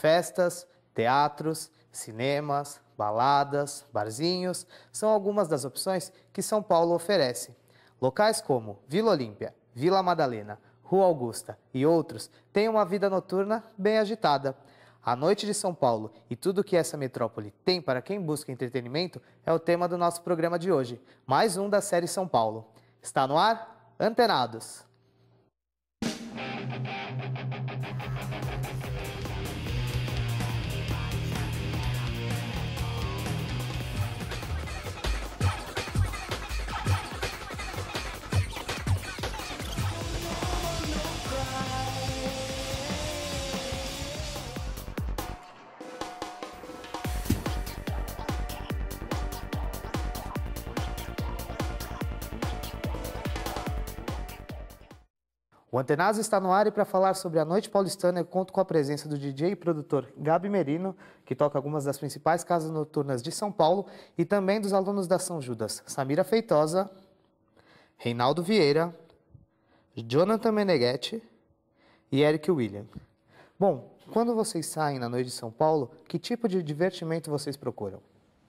Festas, teatros, cinemas, baladas, barzinhos são algumas das opções que São Paulo oferece. Locais como Vila Olímpia, Vila Madalena, Rua Augusta e outros têm uma vida noturna bem agitada. A noite de São Paulo e tudo que essa metrópole tem para quem busca entretenimento é o tema do nosso programa de hoje, mais um da série São Paulo. Está no ar? Antenados! O Antenaz está no ar e para falar sobre a Noite Paulistana eu conto com a presença do DJ e produtor Gabi Merino, que toca algumas das principais casas noturnas de São Paulo, e também dos alunos da São Judas, Samira Feitosa, Reinaldo Vieira, Jonathan Meneghetti e Eric William. Bom, quando vocês saem na noite de São Paulo, que tipo de divertimento vocês procuram?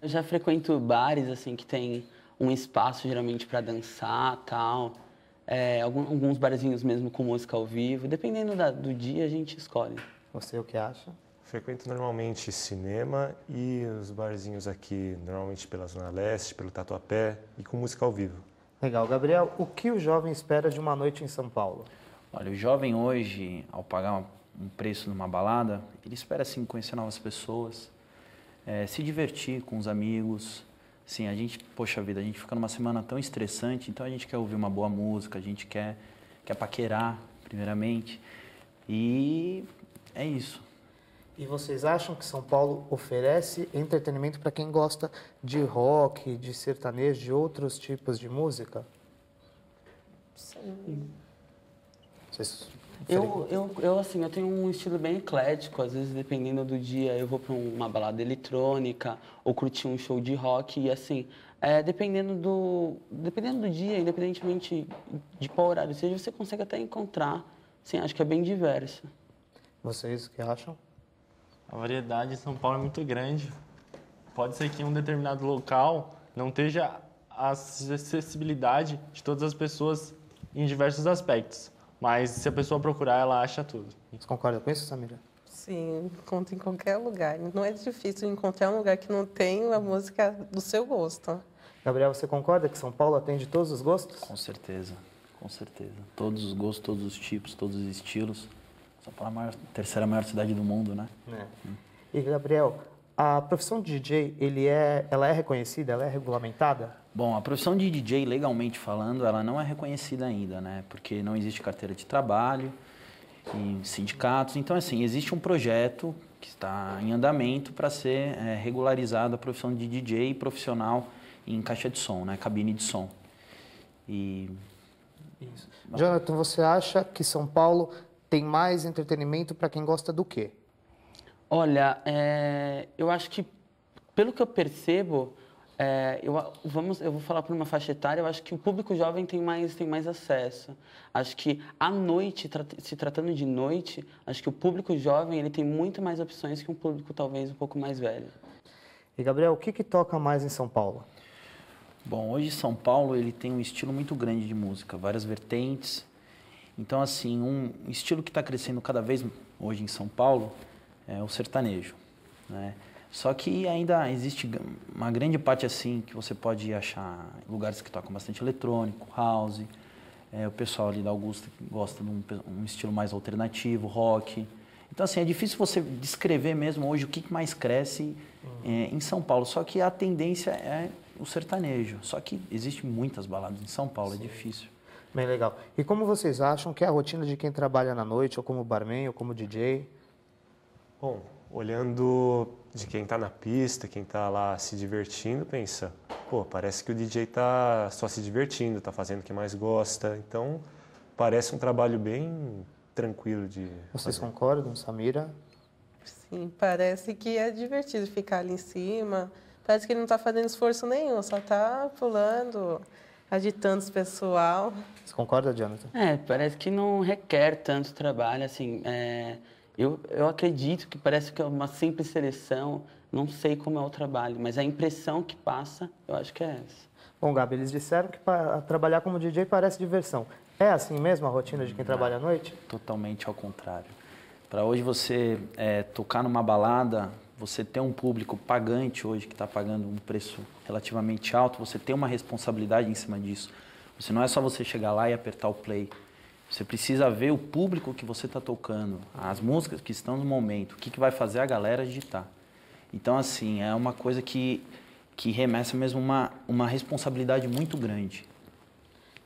Eu já frequento bares assim que tem um espaço geralmente para dançar, tal é, alguns barzinhos mesmo com música ao vivo. Dependendo da, do dia, a gente escolhe. Você o que acha? Frequento normalmente cinema e os barzinhos aqui, normalmente pela Zona Leste, pelo Tatuapé e com música ao vivo. Legal. Gabriel, o que o jovem espera de uma noite em São Paulo? Olha, o jovem hoje, ao pagar um preço numa balada, ele espera assim conhecer novas pessoas, é, se divertir com os amigos, Sim, a gente, poxa vida, a gente fica numa semana tão estressante, então a gente quer ouvir uma boa música, a gente quer, quer paquerar, primeiramente. E é isso. E vocês acham que São Paulo oferece entretenimento para quem gosta de rock, de sertanejo, de outros tipos de música? Sim. Vocês eu, eu, eu, assim, eu tenho um estilo bem eclético. Às vezes, dependendo do dia, eu vou para uma balada eletrônica ou curtir um show de rock. E, assim, é, dependendo, do, dependendo do dia, independentemente de qual horário seja, você consegue até encontrar. Sim, acho que é bem diverso. Vocês que acham? A variedade em São Paulo é muito grande. Pode ser que em um determinado local não esteja a acessibilidade de todas as pessoas em diversos aspectos. Mas se a pessoa procurar, ela acha tudo. Você concorda com isso, Samira? Sim, encontra em qualquer lugar. Não é difícil encontrar um lugar que não tem a música do seu gosto. Gabriel, você concorda que São Paulo atende todos os gostos? Com certeza, com certeza. Todos os gostos, todos os tipos, todos os estilos. São Paulo é a maior, terceira maior cidade do mundo, né? É. Hum. E Gabriel, a profissão de DJ, ele é, ela é reconhecida, ela é regulamentada? Bom, a profissão de DJ, legalmente falando, ela não é reconhecida ainda, né? Porque não existe carteira de trabalho sindicatos. Então, assim, existe um projeto que está em andamento para ser é, regularizada a profissão de DJ profissional em caixa de som, né? Cabine de som. E... Isso. Jonathan, você acha que São Paulo tem mais entretenimento para quem gosta do quê? Olha, é... eu acho que, pelo que eu percebo, é, eu, vamos, eu vou falar por uma faixa etária, eu acho que o público jovem tem mais, tem mais acesso. Acho que à noite, se tratando de noite, acho que o público jovem ele tem muito mais opções que um público talvez um pouco mais velho. E Gabriel, o que, que toca mais em São Paulo? Bom, hoje São Paulo ele tem um estilo muito grande de música, várias vertentes. Então, assim, um estilo que está crescendo cada vez hoje em São Paulo é o sertanejo, né? Só que ainda existe uma grande parte assim que você pode achar em lugares que tocam bastante eletrônico, house. É, o pessoal ali da Augusta gosta de um, um, estilo mais alternativo, rock. Então, assim, é difícil você descrever mesmo hoje o que mais cresce uhum. é, em São Paulo. Só que a tendência é o sertanejo. Só que existem muitas baladas em São Paulo, é Sim. é difícil. Bem legal. E como vocês acham que é a rotina de quem trabalha na noite, ou como barman, ou como DJ? Bom, olhando de quem está na pista, quem está lá se divertindo, pensa, pô, parece que o DJ está só se divertindo, está fazendo o que mais gosta. Então, parece um trabalho bem tranquilo de. Vocês fazer. concordam, Samira? Sim, parece que é divertido ficar ali em cima. Parece que ele não está fazendo esforço nenhum, só está pulando, agitando o pessoal. Você concorda, Jonathan? É, parece que não requer tanto trabalho, assim. É eu, eu acredito que parece que é uma simples seleção, não sei como é o trabalho, mas a impressão que passa, eu acho que é essa. Bom, Gabi, eles disseram que trabalhar como DJ parece diversão. É assim mesmo a rotina de quem não, trabalha à noite? Totalmente ao contrário. Para hoje você é, tocar numa balada, você tem um público pagante hoje que está pagando um preço relativamente alto, você tem uma responsabilidade em cima disso. Você não é só você chegar lá e apertar o play. Você precisa ver o público que você está tocando, as músicas que estão no momento, o que, que vai fazer a galera agitar. Então, assim, é uma coisa que, que remessa mesmo uma, uma responsabilidade muito grande.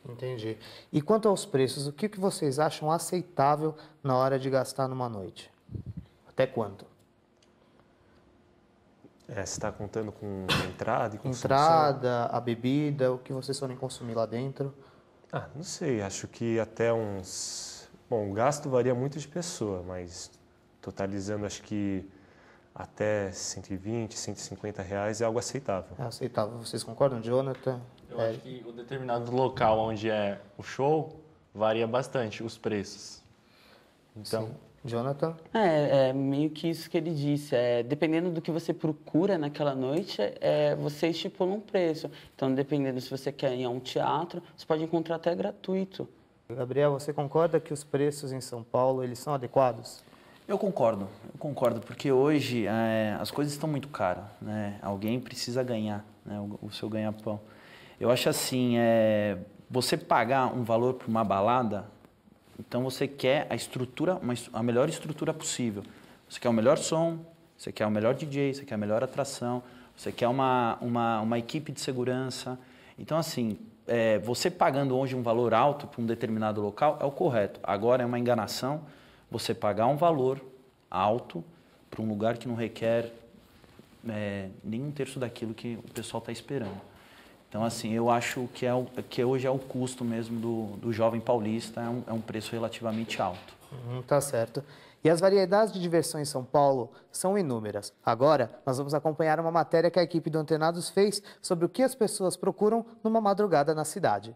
Entendi. E quanto aos preços, o que, que vocês acham aceitável na hora de gastar numa noite? Até quanto? É, você está contando com entrada e consumo? Entrada, a bebida, o que vocês forem consumir lá dentro. Ah, não sei, acho que até uns. Bom, o gasto varia muito de pessoa, mas totalizando acho que até 120, 150 reais é algo aceitável. É aceitável. Vocês concordam, Jonathan? Eu é. acho que o determinado local onde é o show varia bastante os preços. Então, Sim. Jonathan? É, é, meio que isso que ele disse. É, dependendo do que você procura naquela noite, é, você estipula um preço. Então, dependendo se você quer ir a um teatro, você pode encontrar até gratuito. Gabriel, você concorda que os preços em São Paulo eles são adequados? Eu concordo, eu concordo, porque hoje é, as coisas estão muito caras, né? Alguém precisa ganhar, né? O, o seu ganha-pão. Eu acho assim, é, você pagar um valor para uma balada então você quer a estrutura, a melhor estrutura possível. Você quer o melhor som, você quer o melhor DJ, você quer a melhor atração, você quer uma, uma, uma equipe de segurança. Então, assim, é, você pagando hoje um valor alto para um determinado local é o correto. Agora é uma enganação você pagar um valor alto para um lugar que não requer é, um terço daquilo que o pessoal está esperando. Então, assim, eu acho que, é o, que hoje é o custo mesmo do, do jovem paulista, é um, é um preço relativamente alto. Uhum, tá certo. E as variedades de diversão em São Paulo são inúmeras. Agora, nós vamos acompanhar uma matéria que a equipe do Antenados fez sobre o que as pessoas procuram numa madrugada na cidade.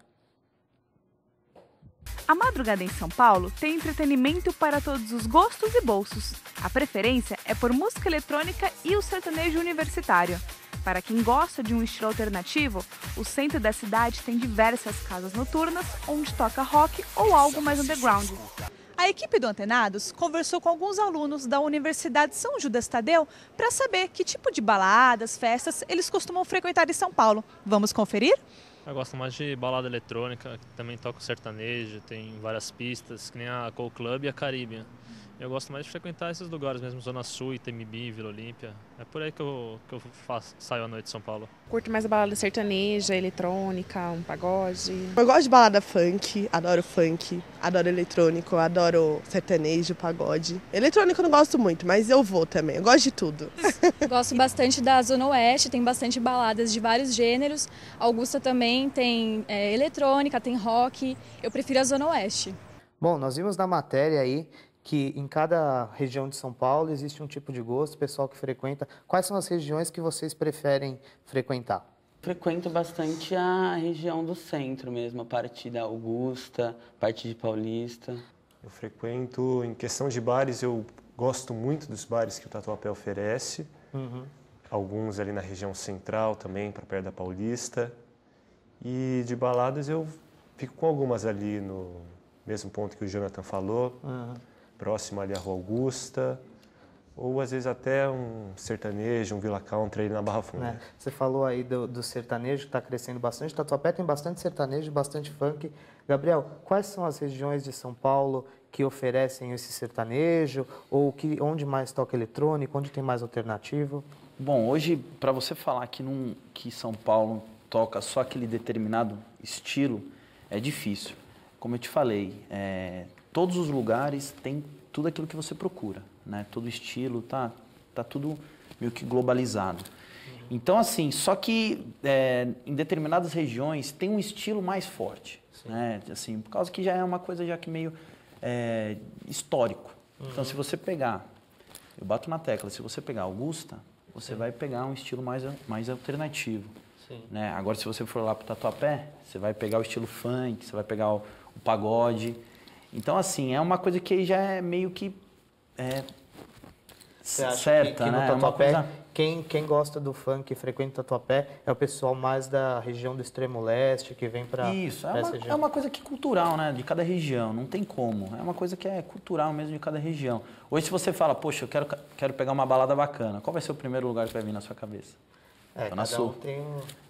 A madrugada em São Paulo tem entretenimento para todos os gostos e bolsos. A preferência é por música eletrônica e o sertanejo universitário. Para quem gosta de um estilo alternativo, o centro da cidade tem diversas casas noturnas onde toca rock ou algo mais underground. A equipe do Antenados conversou com alguns alunos da Universidade São Judas Tadeu para saber que tipo de baladas, festas eles costumam frequentar em São Paulo. Vamos conferir? Eu gosto mais de balada eletrônica, também toco sertanejo, tem várias pistas, que nem a Cold Club e a Caribbean. Eu gosto mais de frequentar esses lugares mesmo, Zona Sul, Itemibi, Vila Olímpia. É por aí que eu, que eu faço, saio à noite de São Paulo. Curto mais a balada sertaneja, eletrônica, um pagode. Eu gosto de balada funk, adoro funk, adoro eletrônico, adoro sertanejo, pagode. Eletrônico eu não gosto muito, mas eu vou também, eu gosto de tudo. gosto bastante da Zona Oeste, tem bastante baladas de vários gêneros. Augusta também tem é, eletrônica, tem rock. Eu prefiro a Zona Oeste. Bom, nós vimos na matéria aí que em cada região de São Paulo existe um tipo de gosto, pessoal que frequenta. Quais são as regiões que vocês preferem frequentar? Frequento bastante a região do centro mesmo, a parte da Augusta, a parte de Paulista. Eu frequento, em questão de bares, eu gosto muito dos bares que o Tatuapé oferece. Uhum. Alguns ali na região central também, para perto da Paulista. E de baladas eu fico com algumas ali no mesmo ponto que o Jonathan falou. Uhum próximo ali à Rua Augusta, ou às vezes até um sertanejo, um Vila Country ali na Barra Funda. É, você falou aí do, do sertanejo que está crescendo bastante, Tatuapé tem bastante sertanejo, bastante funk. Gabriel, quais são as regiões de São Paulo que oferecem esse sertanejo ou que onde mais toca eletrônico, onde tem mais alternativo? Bom, hoje para você falar que num, que São Paulo toca só aquele determinado estilo é difícil. Como eu te falei, é, todos os lugares têm tudo aquilo que você procura, né? Todo estilo, tá, tá tudo meio que globalizado. Então, assim, só que é, em determinadas regiões tem um estilo mais forte, Sim. né? Assim, por causa que já é uma coisa já que meio é, histórico. Uhum. Então, se uhum. você pegar, eu bato na tecla, se você pegar Augusta, você Sim. vai pegar um estilo mais, mais alternativo. Né? Agora, se você for lá para o Tatuapé, você vai pegar o estilo funk, você vai pegar o, o pagode. Então, assim, é uma coisa que já é meio que é, certa, que, que né? É uma coisa... Quem, quem, gosta do funk e frequenta Tatuapé é o pessoal mais da região do extremo leste que vem para isso é uma, é uma, coisa que é cultural né de cada região não tem como é uma coisa que é cultural mesmo de cada região hoje se você fala poxa eu quero quero pegar uma balada bacana qual vai ser o primeiro lugar que vai vir na sua cabeça é, Sul. Um tem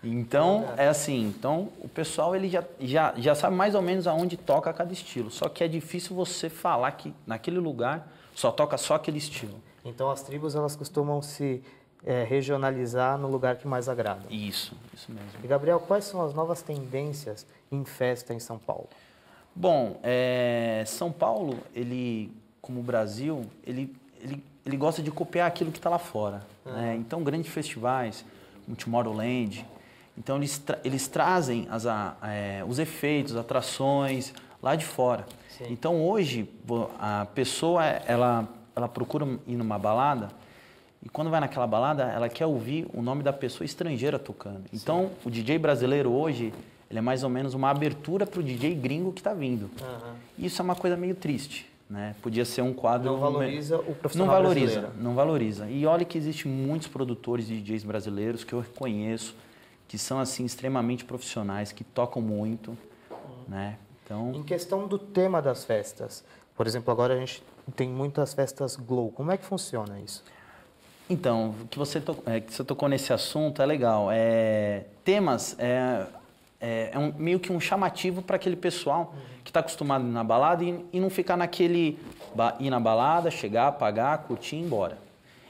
Então, é assim, então o pessoal ele já, já, já sabe mais ou menos aonde toca cada estilo. Só que é difícil você falar que naquele lugar só toca só aquele estilo. Então as tribos elas costumam se é, regionalizar no lugar que mais agrada. Isso, isso mesmo. E Gabriel, quais são as novas tendências em festa em São Paulo? Bom, é, São Paulo, ele, como o Brasil, ele, ele, ele gosta de copiar aquilo que está lá fora. Uhum. Né? Ah. Então, grandes festivais, um Tomorrowland. Então eles, tra eles trazem as, a, é, os efeitos, atrações lá de fora. Sim. Então hoje a pessoa ela, ela procura ir numa balada e quando vai naquela balada ela quer ouvir o nome da pessoa estrangeira tocando. Então o DJ brasileiro hoje ele é mais ou menos uma abertura para o DJ gringo que está vindo. Uhum. Isso é uma coisa meio triste. Né? Podia ser um quadro. Não valoriza o profissional Não valoriza, brasileiro. não valoriza. E olha que existem muitos produtores de DJs brasileiros que eu reconheço, que são assim extremamente profissionais, que tocam muito. Né? Então... Em questão do tema das festas, por exemplo, agora a gente tem muitas festas Glow. Como é que funciona isso? Então, que você, é, que você tocou nesse assunto é legal. É, temas, é, é, é um, meio que um chamativo para aquele pessoal uhum. que está acostumado na balada e, e, não ficar naquele ir na balada, chegar, pagar, curtir e ir embora.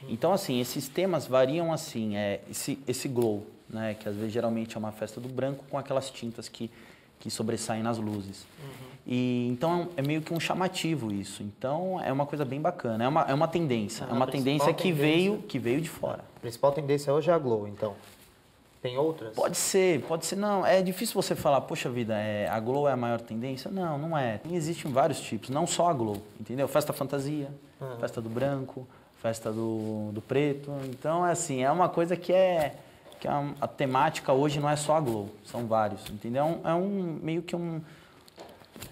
Então, assim, esses temas variam assim, é, esse, esse glow, né, que às vezes geralmente é uma festa do branco com aquelas tintas que, que sobressaem nas luzes. Uhum. E, então é meio que um chamativo isso. Então é uma coisa bem bacana. É uma, é uma tendência. Ah, é uma tendência que tendência... veio que veio de fora. A principal tendência hoje é a Glow, então. Tem outras? Pode ser, pode ser. Não, é difícil você falar, poxa vida, é, a Glow é a maior tendência. Não, não é. Existem vários tipos, não só a Glow, entendeu? Festa fantasia, uhum. festa do branco, festa do, do preto. Então, é assim, é uma coisa que é... que é a, a temática hoje não é só a Glow, são vários, entendeu? É um, é um meio que um,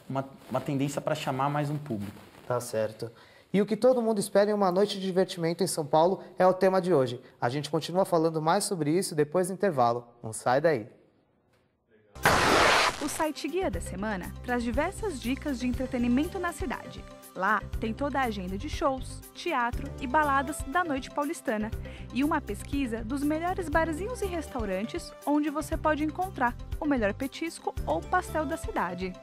uma, uma tendência para chamar mais um público. Tá certo. E o que todo mundo espera em uma noite de divertimento em São Paulo é o tema de hoje. A gente continua falando mais sobre isso depois do intervalo. Não sai daí. O site Guia da Semana traz diversas dicas de entretenimento na cidade. Lá tem toda a agenda de shows, teatro e baladas da noite paulistana e uma pesquisa dos melhores barzinhos e restaurantes onde você pode encontrar o melhor petisco ou pastel da cidade.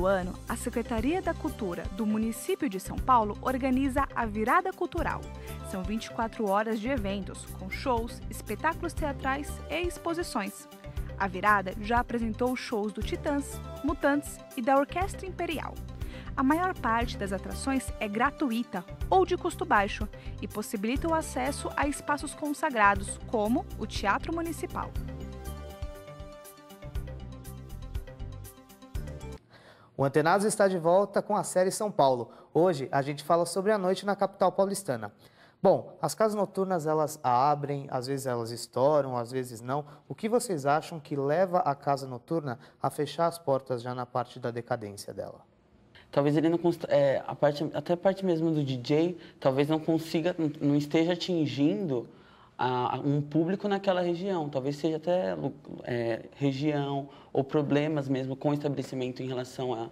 Todo ano, a Secretaria da Cultura do município de São Paulo organiza a Virada Cultural. São 24 horas de eventos, com shows, espetáculos teatrais e exposições. A Virada já apresentou shows do Titãs, Mutantes e da Orquestra Imperial. A maior parte das atrações é gratuita ou de custo baixo e possibilita o acesso a espaços consagrados, como o Teatro Municipal. O Antenados está de volta com a série São Paulo. Hoje a gente fala sobre a noite na capital paulistana. Bom, as casas noturnas elas abrem, às vezes elas estouram, às vezes não. O que vocês acham que leva a casa noturna a fechar as portas já na parte da decadência dela? Talvez ele não é, a parte, até a parte mesmo do DJ, talvez não consiga, não esteja atingindo a, a um público naquela região. Talvez seja até é, região ou problemas mesmo com o estabelecimento em relação a,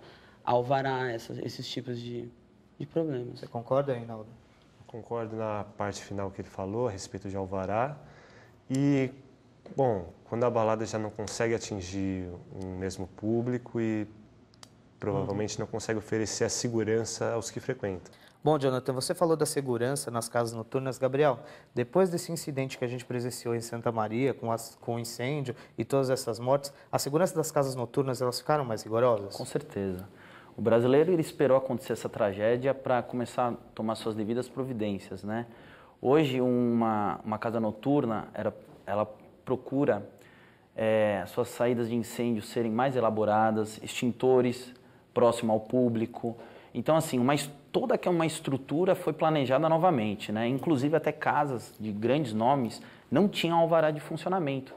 a alvará, esses tipos de, de problemas. Você concorda, Reinaldo? Concordo na parte final que ele falou a respeito de alvará. E, bom, quando a balada já não consegue atingir o mesmo público e provavelmente não consegue oferecer a segurança aos que frequentam. Bom, Jonathan, você falou da segurança nas casas noturnas. Gabriel, depois desse incidente que a gente presenciou em Santa Maria, com, as, com o incêndio e todas essas mortes, a segurança das casas noturnas elas ficaram mais rigorosas? Com certeza. O brasileiro ele esperou acontecer essa tragédia para começar a tomar suas devidas providências, né? Hoje, uma, uma casa noturna, era, ela procura é, suas saídas de incêndio serem mais elaboradas, extintores próximo ao público, então, assim, uma, toda é uma estrutura foi planejada novamente, né? Inclusive até casas de grandes nomes não tinham alvará de funcionamento.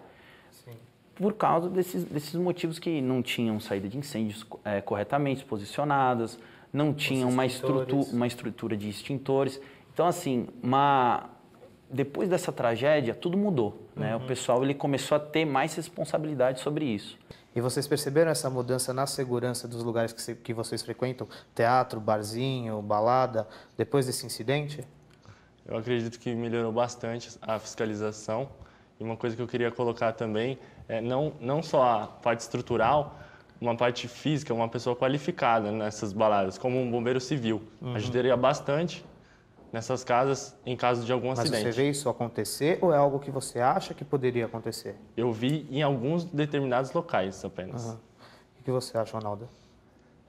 Por causa desses, desses motivos que não tinham saída de incêndios é, corretamente posicionadas, não tinham uma, estrutura uma estrutura de extintores. Então, assim, uma, depois dessa tragédia, tudo mudou. Né? Uhum. O pessoal ele começou a ter mais responsabilidade sobre isso. E vocês perceberam essa mudança na segurança dos lugares que, se, que vocês frequentam? Teatro, barzinho, balada, depois desse incidente? Eu acredito que melhorou bastante a fiscalização. E uma coisa que eu queria colocar também é não, não só a parte estrutural, uma parte física, uma pessoa qualificada nessas baladas, como um bombeiro civil. Uhum. Ajudaria bastante nessas casas em caso de algum Mas acidente. Mas você vê isso acontecer ou é algo que você acha que poderia acontecer? Eu vi em alguns determinados locais apenas. Uhum. O que você acha, Ronaldo?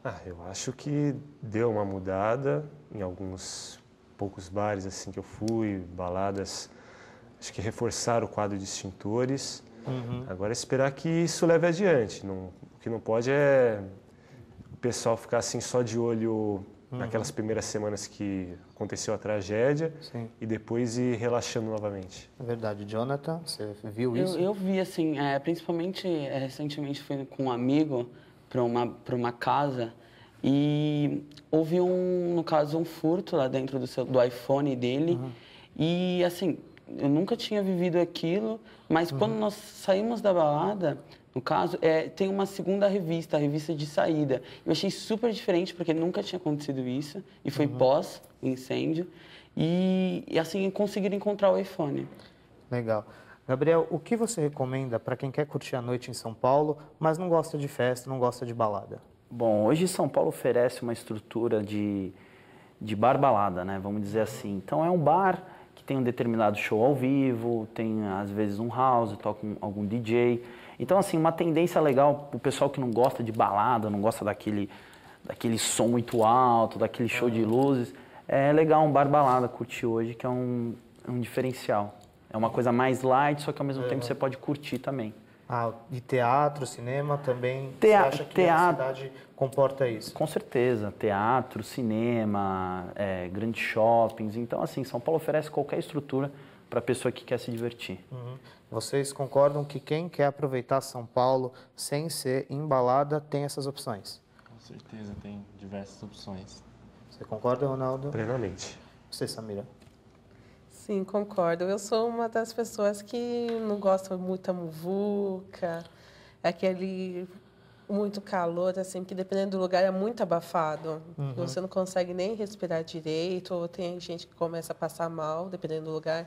Ah, eu acho que deu uma mudada em alguns poucos bares assim que eu fui, baladas. Acho que reforçaram o quadro de extintores. Uhum. Agora é esperar que isso leve adiante. Não, o que não pode é o pessoal ficar assim só de olho uhum. naquelas primeiras semanas que aconteceu a tragédia Sim. e depois ir relaxando novamente. É verdade. Jonathan, você viu isso? Eu, eu vi, assim, é, principalmente é, recentemente fui com um amigo para uma, para uma casa e houve um, no caso, um furto lá dentro do, seu, do iPhone dele uhum. e, assim, eu nunca tinha vivido aquilo, mas uhum. quando nós saímos da balada no caso, é, tem uma segunda revista, a revista de saída. Eu achei super diferente, porque nunca tinha acontecido isso, e foi uhum. pós incêndio. E, e, assim, conseguiram encontrar o iPhone. Legal. Gabriel, o que você recomenda para quem quer curtir a noite em São Paulo, mas não gosta de festa, não gosta de balada? Bom, hoje São Paulo oferece uma estrutura de, de bar balada, né? Vamos dizer uhum. assim. Então é um bar que tem um determinado show ao vivo, tem às vezes um house, toca um, algum DJ. Então, assim, uma tendência legal o pessoal que não gosta de balada, não gosta daquele, daquele som muito alto, daquele show de luzes, é legal um bar balada curtir hoje, que é um, um diferencial. É uma coisa mais light, só que ao mesmo é. tempo você pode curtir também. Ah, de teatro, cinema também. Tea você acha que teatro, a cidade comporta isso? Com certeza. Teatro, cinema, é, grandes shoppings. Então, assim, São Paulo oferece qualquer estrutura para a pessoa que quer se divertir. Uhum. Vocês concordam que quem quer aproveitar São Paulo sem ser embalada tem essas opções? Com certeza, tem diversas opções. Você concorda, Ronaldo? Plenamente. Você, Samira? Sim, concordo. Eu sou uma das pessoas que não gosta muito da muvuca, é aquele muito calor, assim, que dependendo do lugar é muito abafado. Uhum. Você não consegue nem respirar direito, ou tem gente que começa a passar mal, dependendo do lugar.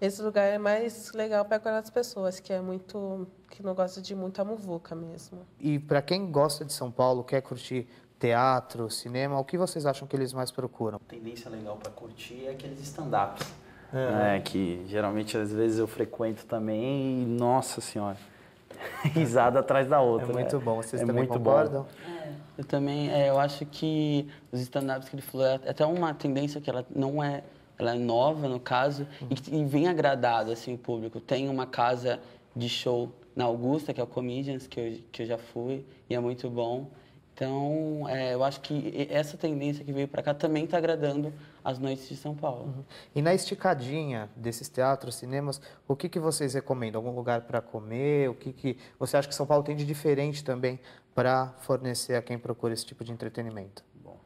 Esse lugar é mais legal para aquelas pessoas, que é muito que não gosta de muita muvuca mesmo. E para quem gosta de São Paulo, quer curtir teatro, cinema, o que vocês acham que eles mais procuram? A tendência legal para curtir é aqueles stand-ups, é. né, que geralmente às vezes eu frequento também e nossa senhora, risada atrás da outra. É né? muito né? bom, vocês é também muito concordam? Bom. É. Eu também, é, eu acho que os stand-ups que ele falou é até uma tendência que ela não é ela é nova no caso, uhum. e, e vem agradado assim, o público. Tem uma casa de show na Augusta, que é o Comedians, que eu, que eu já fui, e é muito bom. Então, é, eu acho que essa tendência que veio para cá também está agradando as noites de São Paulo. Uhum. E na esticadinha desses teatros, cinemas, o que, que vocês recomendam? Algum lugar para comer? O que, que você acha que São Paulo tem de diferente também para fornecer a quem procura esse tipo de entretenimento? Bom,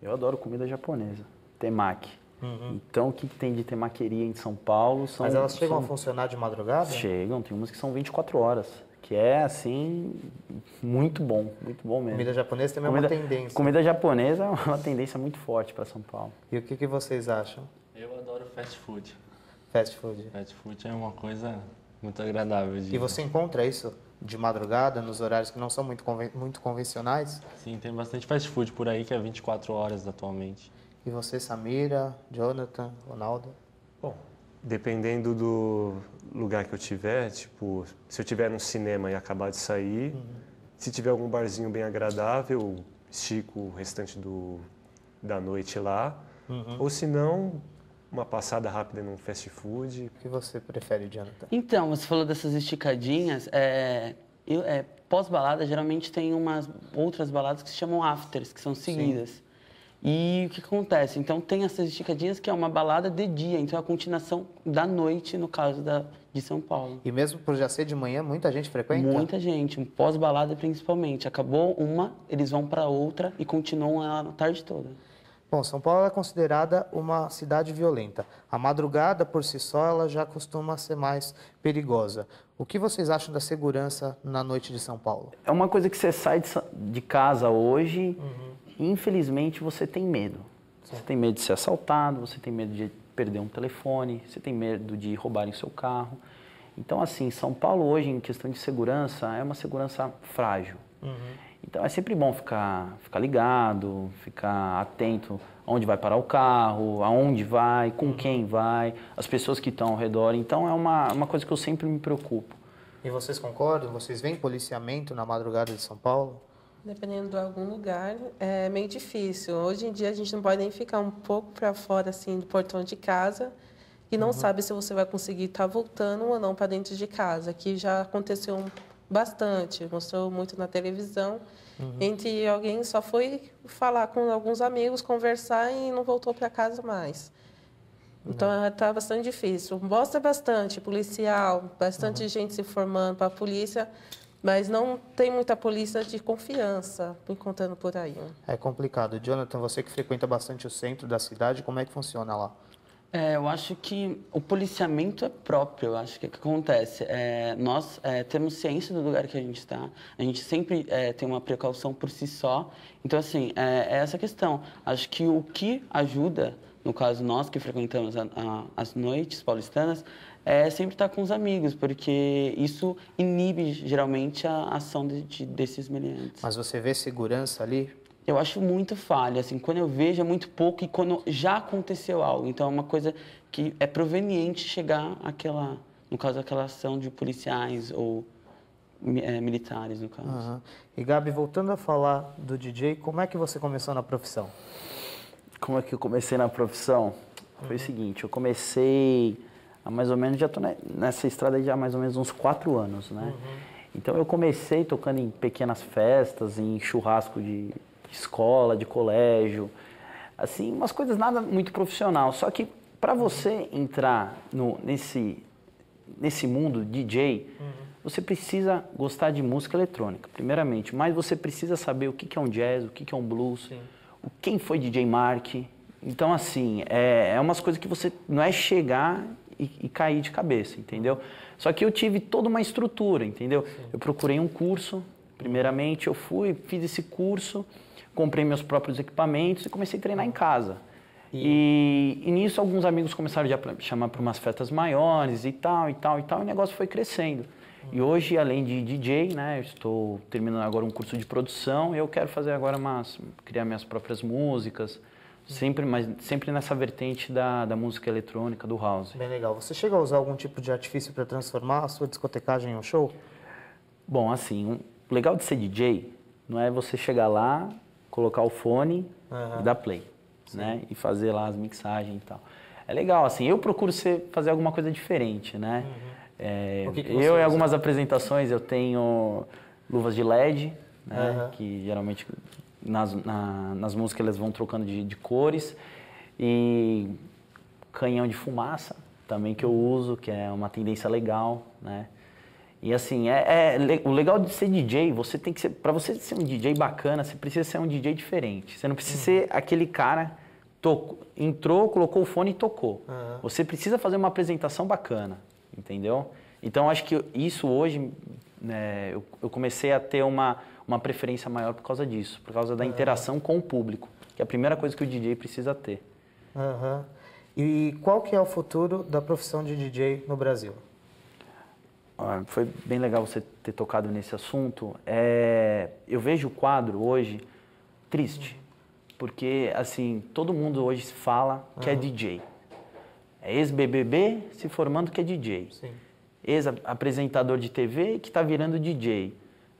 eu adoro comida japonesa, temaki. Uhum. Então, o que, que, tem de temaqueria em São Paulo? São, Mas elas chegam são, a funcionar de madrugada? Chegam, tem umas que são 24 horas que é assim muito bom, muito bom mesmo. Comida japonesa também comida, é uma tendência. Comida japonesa é uma tendência muito forte para São Paulo. E o que, que, vocês acham? Eu adoro fast food. Fast food. Fast food é uma coisa muito agradável. De... E você encontra isso de madrugada, nos horários que não são muito, conven... muito convencionais? Sim, tem bastante fast food por aí que é 24 horas atualmente. E você, Samira, Jonathan, Ronaldo? Bom, dependendo do lugar que eu tiver, tipo, se eu tiver num cinema e acabar de sair, uhum. se tiver algum barzinho bem agradável, estico o restante do, da noite lá. Uhum. Ou se não, uma passada rápida num fast food. O que você prefere, Jonathan? Então, você falou dessas esticadinhas. É, é Pós-balada, geralmente tem umas outras baladas que se chamam afters, que são seguidas. Sim. E o que acontece? Então tem essas esticadinhas que é uma balada de dia, então é a continuação da noite, no caso da, de São Paulo. E mesmo por já ser de manhã, muita gente frequenta? Muita gente, um pós-balada principalmente. Acabou uma, eles vão para outra e continuam a tarde toda. Bom, São Paulo é considerada uma cidade violenta. A madrugada, por si só, ela já costuma ser mais perigosa. O que vocês acham da segurança na noite de São Paulo? É uma coisa que você sai de casa hoje. Uhum infelizmente você tem medo. Sim. Você tem medo de ser assaltado, você tem medo de perder um telefone, você tem medo de roubarem seu carro. Então, assim, São Paulo hoje, em questão de segurança, é uma segurança frágil. Uhum. Então, é sempre bom ficar, ficar ligado, ficar atento onde vai parar o carro, aonde vai, com uhum. quem vai, as pessoas que estão ao redor. Então, é uma, uma coisa que eu sempre me preocupo. E vocês concordam? Vocês veem policiamento na madrugada de São Paulo? Dependendo de algum lugar, é meio difícil. Hoje em dia, a gente não pode nem ficar um pouco para fora, assim, do portão de casa e não uhum. sabe se você vai conseguir estar tá voltando ou não para dentro de casa, que já aconteceu bastante, mostrou muito na televisão, uhum. entre alguém só foi falar com alguns amigos, conversar e não voltou para casa mais. Então está né. é, bastante difícil. Mostra bastante policial, bastante uhum. gente se formando para a polícia, mas não tem muita polícia de confiança encontrando por aí. É complicado. Jonathan, você que frequenta bastante o centro da cidade, como é que funciona lá? É, eu acho que o policiamento é próprio, eu acho que é o é que acontece. É, nós é, temos ciência do lugar que a gente está, a gente sempre é, tem uma precaução por si só. Então, assim, é, essa questão. Acho que o que ajuda, no caso nós que frequentamos a, a, as noites paulistanas, é sempre estar tá com os amigos, porque isso inibe geralmente a ação de, de, desses meliantes. Mas você vê segurança ali? Eu acho muito falha, assim, quando eu vejo é muito pouco e quando já aconteceu algo. Então é uma coisa que é proveniente chegar àquela, no caso, aquela ação de policiais ou é, militares, no caso. Uhum. E Gabi, voltando a falar do DJ, como é que você começou na profissão? Como é que eu comecei na profissão? Foi uhum. o seguinte, eu comecei há mais ou menos, já estou nessa estrada já há mais ou menos uns quatro anos, né? Uhum. Então eu comecei tocando em pequenas festas, em churrasco de, escola, de colégio, assim, umas coisas nada muito profissional. Só que para você entrar no, nesse, nesse mundo DJ, uhum. você precisa gostar de música eletrônica, primeiramente. Mas você precisa saber o que, é um jazz, o que, que é um blues, Sim. o, quem foi DJ Mark. Então, assim, é, é umas coisas que você não é chegar e, e caí de cabeça, entendeu? Só que eu tive toda uma estrutura, entendeu? Sim. Eu procurei um curso, primeiramente, eu fui, fiz esse curso, comprei meus próprios equipamentos e comecei a treinar em casa. E, e, nisso alguns amigos começaram a chamar para umas festas maiores e tal, e tal, e tal, e o negócio foi crescendo. E hoje, além de DJ, né, estou terminando agora um curso de produção, eu quero fazer agora mais, criar minhas próprias músicas, Uhum. Sempre, mas sempre nessa vertente da, da música eletrônica, do house. Bem legal. Você chega a usar algum tipo de artifício para transformar a sua discotecagem em um show? Bom, assim, um, o legal de ser DJ não é você chegar lá, colocar o fone uhum. e dar play, Sim. né? E fazer lá as mixagens e tal. É legal, assim, eu procuro ser, fazer alguma coisa diferente, né? Uhum. É, que que eu, em algumas apresentações, eu tenho luvas de LED, né, uhum. que geralmente nas, na, nas músicas elas vão trocando de, de, cores. E canhão de fumaça também que eu uso, que é uma tendência legal, né? E assim, é, é o legal de ser DJ, você tem que ser, para você ser um DJ bacana, você precisa ser um DJ diferente. Você não precisa uhum. ser aquele cara tocou, entrou, colocou o fone e tocou. Uhum. Você precisa fazer uma apresentação bacana, entendeu? Então acho que isso hoje né, eu, eu comecei a ter uma uma preferência maior por causa disso, por causa da uhum. interação com o público, que é a primeira coisa que o DJ precisa ter. Uhum. E qual que é o futuro da profissão de DJ no Brasil? Ah, foi bem legal você ter tocado nesse assunto. É, eu vejo o quadro hoje triste, uhum. porque assim todo mundo hoje fala que uhum. é DJ. É ex-BBB se formando que é DJ. Ex-apresentador de TV que está virando DJ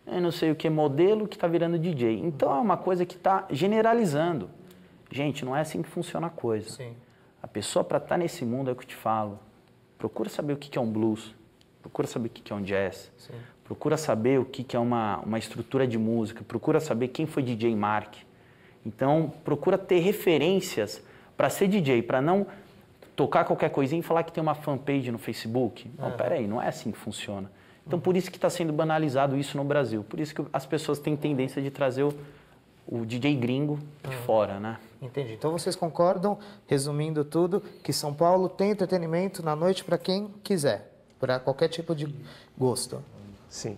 eu não sei o que, modelo que está virando DJ. Então é uma coisa que está generalizando. Gente, não é assim que funciona a coisa. Sim. A pessoa, para estar tá nesse mundo, é o que eu te falo, procura saber o que, que é um blues, procura saber o que, que é um jazz, Sim. procura saber o que, que é uma, uma estrutura de música, procura saber quem foi DJ Mark. Então, procura ter referências para ser DJ, para não tocar qualquer coisinha e falar que tem uma fanpage no Facebook. Não, uhum. peraí, não é assim que funciona. Então, por isso que está sendo banalizado isso no Brasil. Por isso que as pessoas têm tendência de trazer o, o DJ gringo de uhum. fora, né? Entendi. Então, vocês concordam, resumindo tudo, que São Paulo tem entretenimento na noite para quem quiser, para qualquer tipo de gosto. Sim.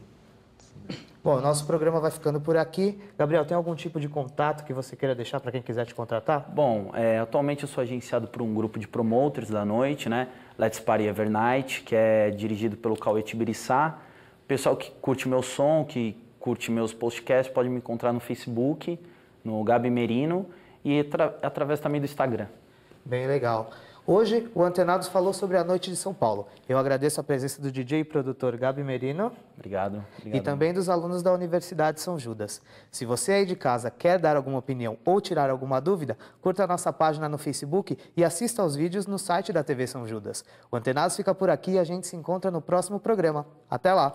Bom, nosso programa vai ficando por aqui. Gabriel, tem algum tipo de contato que você queira deixar para quem quiser te contratar? Bom, é, atualmente eu sou agenciado por um grupo de promoters da noite, né? Let's Party Evernight, que é dirigido pelo Cauê Tibiriçá. O pessoal que curte meu som, que curte meus podcasts, pode me encontrar no Facebook, no Gabi Merino e através também do Instagram. Bem legal. Hoje, o Antenados falou sobre a noite de São Paulo. Eu agradeço a presença do DJ e produtor Gabi Merino. Obrigado, obrigado. E também dos alunos da Universidade São Judas. Se você aí de casa quer dar alguma opinião ou tirar alguma dúvida, curta a nossa página no Facebook e assista aos vídeos no site da TV São Judas. O Antenados fica por aqui e a gente se encontra no próximo programa. Até lá!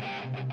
thank you